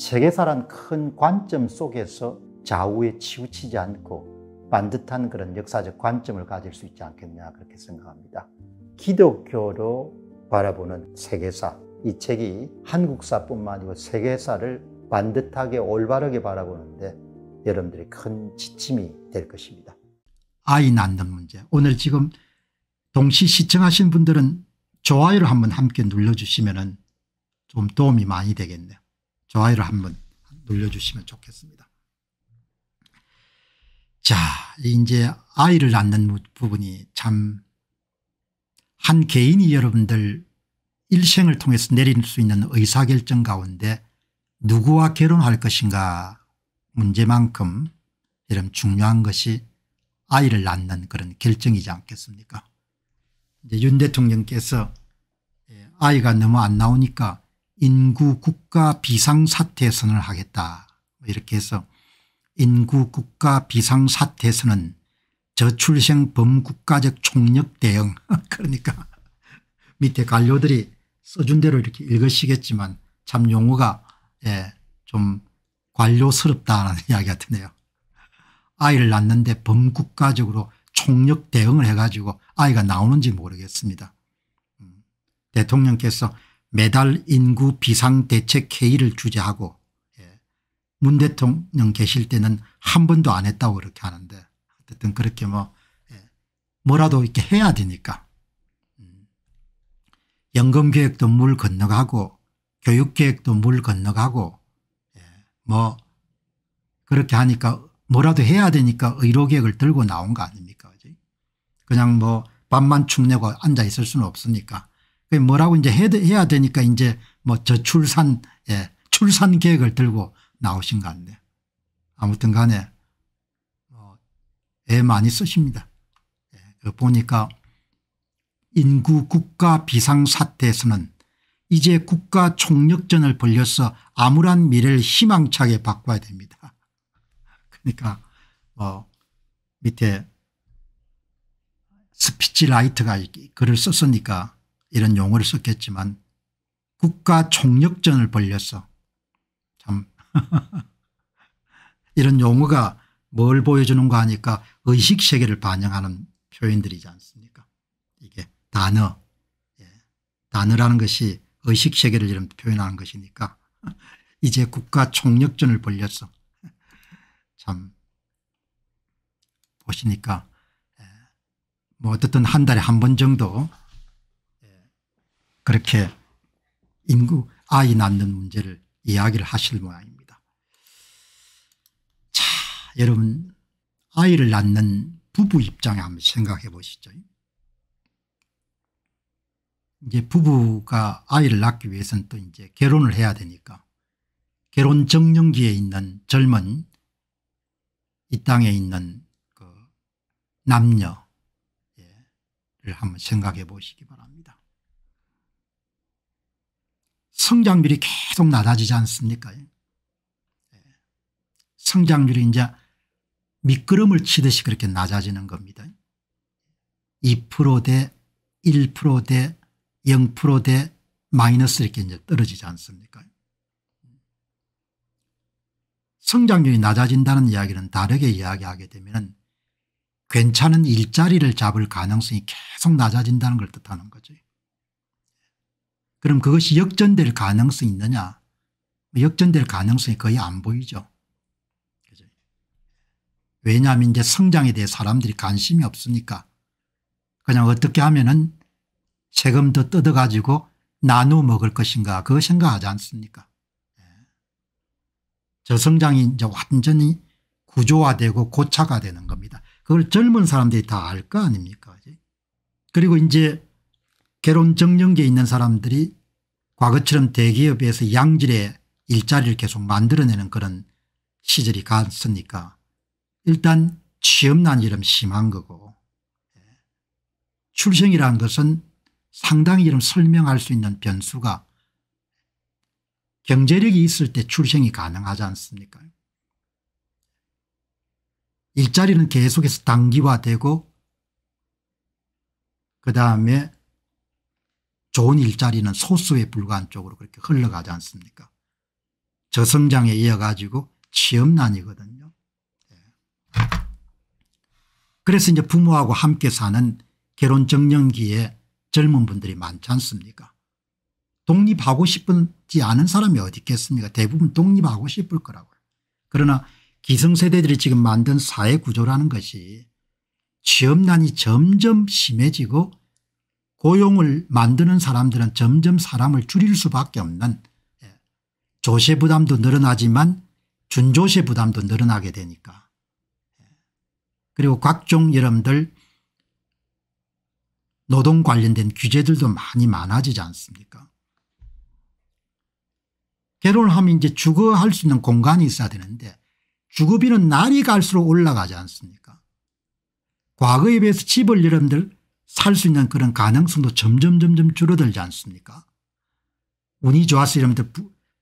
세계사란 큰 관점 속에서 좌우에 치우치지 않고 반듯한 그런 역사적 관점을 가질 수 있지 않겠냐 그렇게 생각합니다. 기독교로 바라보는 세계사 이 책이 한국사뿐만 아니고 세계사를 반듯하게 올바르게 바라보는데 여러분들이 큰 지침이 될 것입니다. 아이 낳는 문제 오늘 지금 동시 시청하신 분들은 좋아요를 한번 함께 눌러주시면 좀 도움이 많이 되겠네요. 좋아요를 한번 눌러주시면 좋겠습니다. 자 이제 아이를 낳는 부분이 참 한 개인이 여러분들 일생을 통해서 내릴 수 있는 의사결정 가운데 누구와 결혼할 것인가 문제만큼 이런 중요한 것이 아이를 낳는 그런 결정이지 않겠습니까 윤 대통령께서 예, 아이가 너무 안 나오니까 인구 국가 비상사태선을 언 하겠다 뭐 이렇게 해서 인구 국가 비상사태선은 저출생 범국가적 총력 대응 그러니까 밑에 관료들이 써준 대로 이렇게 읽으시겠지만 참 용어가 예, 좀 관료스럽다는 이야기 같으네요. 아이를 낳는데 범국가적으로 총력 대응을 해가지고 아이가 나오는지 모르겠습니다. 음, 대통령께서 매달 인구 비상대책회의를 주재하고 예, 문 대통령 계실 때는 한 번도 안 했다고 그렇게 하는데 어쨌든 그렇게 뭐 예, 뭐라도 이렇게 해야 되니까 음. 연금계획도 물 건너가고 교육계획도 물 건너가고 예, 뭐 그렇게 하니까 뭐라도 해야 되니까 의료계획을 들고 나온 거 아닙니까 그냥 뭐 밥만 축내고 앉아 있을 수는 없으니까 그 뭐라고 이제 해야 되니까 이제 뭐 저출산 예, 출산 계획을 들고 나오신 것 같네요. 아무튼 간에 뭐 애 많이 쓰십니다. 예, 그 보니까 인구 국가 비상사태에서는 이제 국가 총력전을 벌려서 암울한 미래를 희망차게 바꿔야 됩니다. 그러니까 뭐 밑에 스피치라이트가 글을 썼으니까 이런 용어를 썼겠지만 국가 총력전을 벌렸어. 참 이런 용어가 뭘 보여주는가 하니까 의식세계를 반영하는 표현들이지 않습니까 이게 단어 예. 단어라는 것이 의식세계를 이런 표현하는 것이니까 이제 국가 총력전을 벌렸어. 참 보시니까 예. 뭐 어쨌든 한 달에 한 번 정도 그렇게 인구 아이 낳는 문제를 이야기를 하실 모양입니다. 자 여러분 아이를 낳는 부부 입장에 한번 생각해 보시죠. 이제 부부가 아이를 낳기 위해서는 또 이제 결혼을 해야 되니까 결혼 정년기에 있는 젊은 이 땅에 있는 그 남녀를 한번 생각해 보시기 바랍니다. 성장률이 계속 낮아지지 않습니까 예. 성장률이 이제 미끄럼을 치듯이 그렇게 낮아지는 겁니다. 2%대 1%대 0%대 마이너스 이렇게 이제 떨어지지 않습니까 성장률이 낮아진다는 이야기는 다르게 이야기하게 되면 괜찮은 일자리를 잡을 가능성이 계속 낮아진다는 걸 뜻하는 거죠. 그럼 그것이 역전될 가능성이 있느냐 역전될 가능성이 거의 안 보이죠. 왜냐하면 이제 성장에 대해 사람들이 관심이 없으니까 그냥 어떻게 하면 은 세금 더 뜯어가지고 나누어 먹을 것인가 그거 생각하지 않습니까 예. 저성장이 이제 완전히 구조화되고 고착화 되는 겁니다. 그걸 젊은 사람들이 다 알 거 아닙니까 그리고 이제 결혼 정년기에 있는 사람들이 과거처럼 대기업에서 양질의 일자리를 계속 만들어내는 그런 시절이 갔으니까 일단 취업난이 좀 심한 거고 예. 출생이라는 것은 상당히 좀 설명할 수 있는 변수가 경제력이 있을 때 출생이 가능하지 않습니까 일자리는 계속해서 단기화되고 그 다음에 좋은 일자리는 소수에 불과한 쪽으로 그렇게 흘러가지 않습니까 저성장에 이어가지고 취업난이거든요. 예. 그래서 이제 부모하고 함께 사는 결혼 정년기에 젊은 분들이 많지 않습니까 독립하고 싶지 않은 사람이 어디 있겠습니까 대부분 독립하고 싶을 거라고요. 그러나 기성세대들이 지금 만든 사회 구조라는 것이 취업난이 점점 심해지고 고용을 만드는 사람들은 점점 사람을 줄일 수밖에 없는 예, 조세 부담도 늘어나지만 준조세 부담도 늘어나게 되니까 예. 그리고 각종 여러분들 노동 관련된 규제들도 많이 많아지지 않습니까 결혼 하면 이제 주거할 수 있는 공간이 있어야 되는데 주거비는 날이 갈수록 올라가지 않습니까 과거에 비해서 집을 여러분들 살수 있는 그런 가능성도 점점 점점 줄어들지 않습니까 운이 좋아서 이러면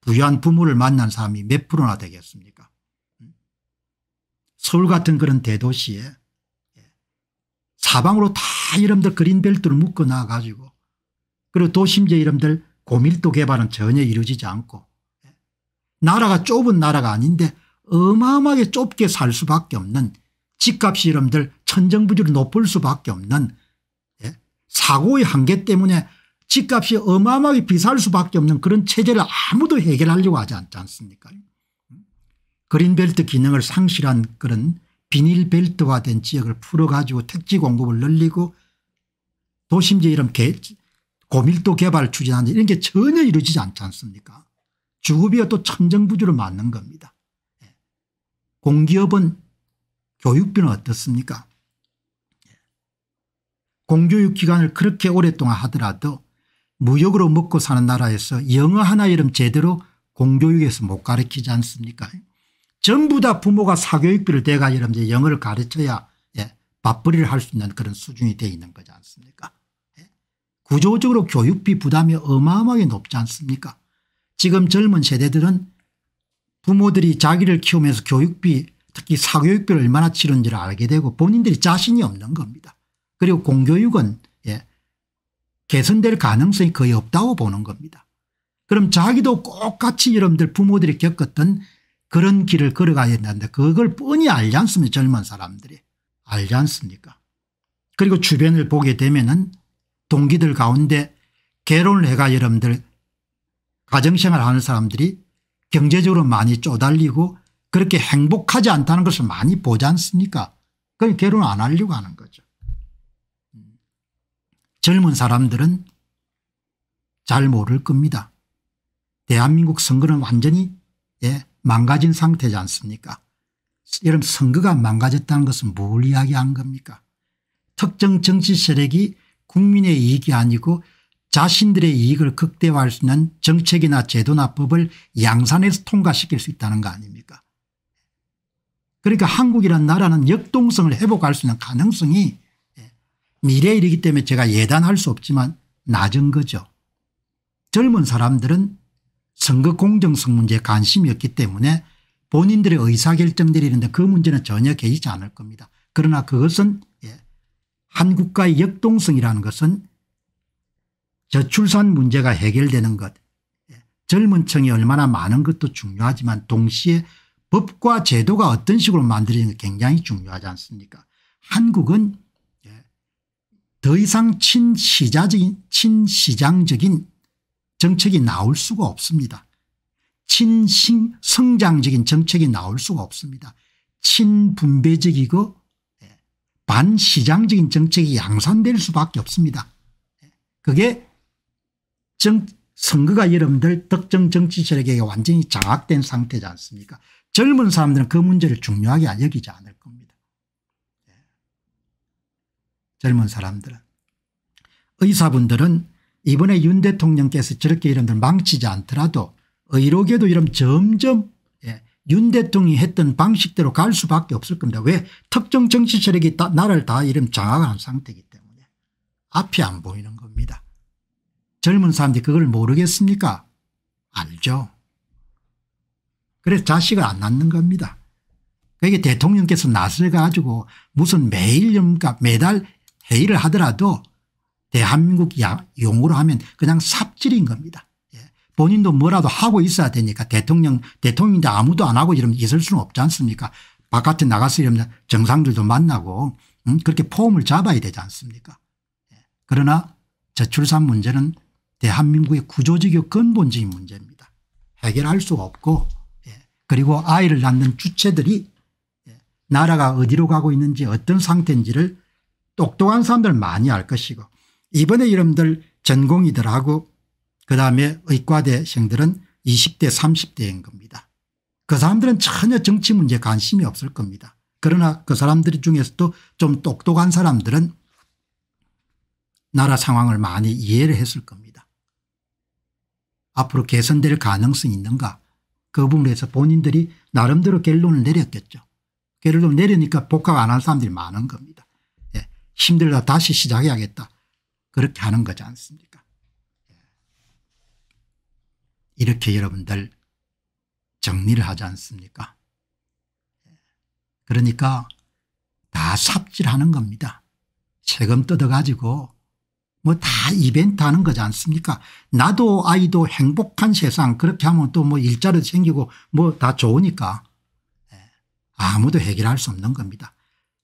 부유한 부모를 만난 사람이 몇 프로나 되겠습니까 음. 서울 같은 그런 대도시에 예, 사방으로 다 이름들 그린벨트를 묶어놔 가지고 그리고 도심제 이름들 고밀도 개발은 전혀 이루어지지 않고 예, 나라가 좁은 나라가 아닌데 어마어마하게 좁게 살 수밖에 없는 집값이 이름들 천정부지로 높을 수밖에 없는 사고의 한계 때문에 집값이 어마어마하게 비쌀 수밖에 없는 그런 체제를 아무도 해결하려고 하지 않지 않습니까 그린벨트 기능을 상실한 그런 비닐벨트화된 지역을 풀어가지고 택지 공급을 늘리고 도심지 이런 고밀도 개발 추진하는 이런 게 전혀 이루어지지 않지 않습니까 주급이어 또 천정부지로 맞는 겁니다. 예. 공기업은 교육비는 어떻습니까 공교육 기간을 그렇게 오랫동안 하더라도 무역으로 먹고 사는 나라에서 영어 하나 이름 제대로 공교육에서 못 가르치지 않습니까 전부 다 부모가 사교육비를 대가 여러분들 영어를 가르쳐야 예, 밥벌이를 할 수 있는 그런 수준이 되어 있는 거지 않습니까 예. 구조적으로 교육비 부담이 어마어마하게 높지 않습니까 지금 젊은 세대들은 부모들이 자기를 키우면서 교육비 특히 사교육비를 얼마나 치른지를 알게 되고 본인들이 자신이 없는 겁니다. 그리고 공교육은 예, 개선될 가능성이 거의 없다고 보는 겁니다. 그럼 자기도 똑같이 여러분들 부모들이 겪었던 그런 길을 걸어가야 된다는데 그걸 뻔히 알지 않습니까 젊은 사람들이 알지 않습니까 그리고 주변을 보게 되면 은 동기들 가운데 개론을 해가 여러분들 가정생활 하는 사람들이 경제적으로 많이 쪼달리고 그렇게 행복하지 않다는 것을 많이 보지 않습니까 그걸 개론 안 하려고 하는 거죠. 젊은 사람들은 잘 모를 겁니다. 대한민국 선거는 완전히 예, 망가진 상태지 않습니까 여러분 선거가 망가졌다는 것은 뭘 이야기한 겁니까 특정 정치 세력이 국민의 이익이 아니고 자신들의 이익을 극대화할 수 있는 정책이나 제도나 법을 양산해서 통과시킬 수 있다는 거 아닙니까 그러니까 한국이란 나라는 역동성을 회복할 수 있는 가능성이 미래일이기 때문에 제가 예단할 수 없지만 낮은 거죠. 젊은 사람들은 선거 공정성 문제에 관심이 없기 때문에 본인들의 의사결정 내리는데 그 문제는 전혀 개의치 않을 겁니다. 그러나 그것은 예, 한국과의 역동성이라는 것은 저출산 문제가 해결되는 것 예, 젊은 층이 얼마나 많은 것도 중요하지만 동시에 법과 제도가 어떤 식으로 만들어지는 게 굉장히 중요하지 않습니까 한국은 더 이상 친시자적인, 친시장적인 정책이 나올 수가 없습니다. 친성장적인 정책이 나올 수가 없습니다. 친분배적이고 예, 반시장적인 정책이 양산될 수밖에 없습니다. 예, 그게 정, 선거가 여러분들 특정 정치 세력에게 완전히 장악된 상태지 않습니까 젊은 사람들은 그 문제를 중요하게 여기지 않을 겁니다. 젊은 사람들은. 의사분들은 이번에 윤 대통령께서 저렇게 이런들 망치지 않더라도 의료계도 이런 점점 예, 윤 대통령이 했던 방식대로 갈 수밖에 없을 겁니다. 왜 특정 정치 세력이 다, 나를다 이름 장악한 상태이기 때문에 앞이 안 보이는 겁니다. 젊은 사람들이 그걸 모르겠습니까 알죠. 그래서 자식을 안 낳는 겁니다. 그게 대통령께서 낯을 가지고 무슨 매일 염가 매달 회의를 하더라도 대한민국 야, 용어로 하면 그냥 삽질인 겁니다. 예. 본인도 뭐라도 하고 있어야 되니까 대통령 대통령인데 아무도 안 하고 이러면 있을 수는 없지 않습니까 바깥에 나가서 이러면 정상들도 만나고 음? 그렇게 폼을 잡아야 되지 않습니까 예. 그러나 저출산 문제는 대한민국의 구조적이고 근본적인 문제입니다. 해결할 수 없고 예. 그리고 아이를 낳는 주체들이 나라가 어디로 가고 있는지 어떤 상태인지를 똑똑한 사람들 많이 알 것이고 이번에 이름들 전공이들하고 그다음에 의과대생들은 20대 30대인 겁니다. 그 사람들은 전혀 정치 문제에 관심이 없을 겁니다. 그러나 그 사람들 중에서도 좀 똑똑한 사람들은 나라 상황을 많이 이해를 했을 겁니다. 앞으로 개선될 가능성이 있는가 그 부분에서 본인들이 나름대로 결론을 내렸겠죠. 결론을 내리니까 복학 안한 사람들이 많은 겁니다. 힘들다 다시 시작해야겠다 그렇게 하는 거지 않습니까 예. 이렇게 여러분들 정리를 하지 않습니까 예. 그러니까 다 삽질하는 겁니다 세금 뜯어가지고 뭐 다 이벤트 하는 거지 않습니까 나도 아이도 행복한 세상 그렇게 하면 또 뭐 일자리도 생기고 뭐 다 좋으니까 예. 아무도 해결할 수 없는 겁니다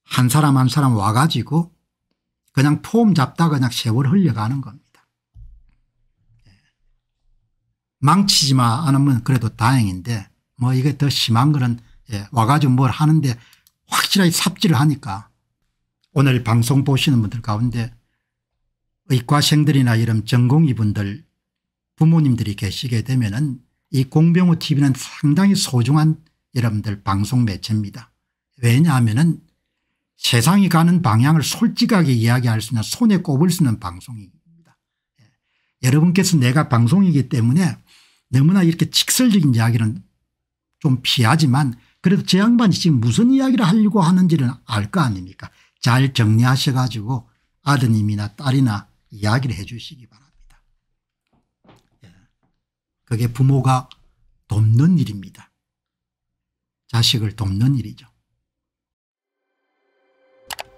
한 사람 한 사람 와가지고 그냥 폼 잡다 그냥 세월 흘려가는 겁니다. 예. 망치지만 않으면 그래도 다행인데 뭐 이게 더 심한 거는 예, 와가지고 뭘 하는데 확실하게 삽질을 하니까 오늘 방송 보시는 분들 가운데 의과생들이나 이런 전공의 분들 부모님들이 계시게 되면은 이 공병호 TV는 상당히 소중한 여러분들 방송 매체입니다. 왜냐하면은 세상이 가는 방향을 솔직하게 이야기할 수 있는 손에 꼽을 수 있는 방송입니다. 예. 여러분께서 내가 방송이기 때문에 너무나 이렇게 직설적인 이야기는 좀 피하지만 그래도 제 양반이 지금 무슨 이야기를 하려고 하는지는 알 거 아닙니까 잘 정리하셔 가지고 아드님이나 딸이나 이야기를 해 주시기 바랍니다. 예. 그게 부모가 돕는 일입니다. 자식을 돕는 일이죠.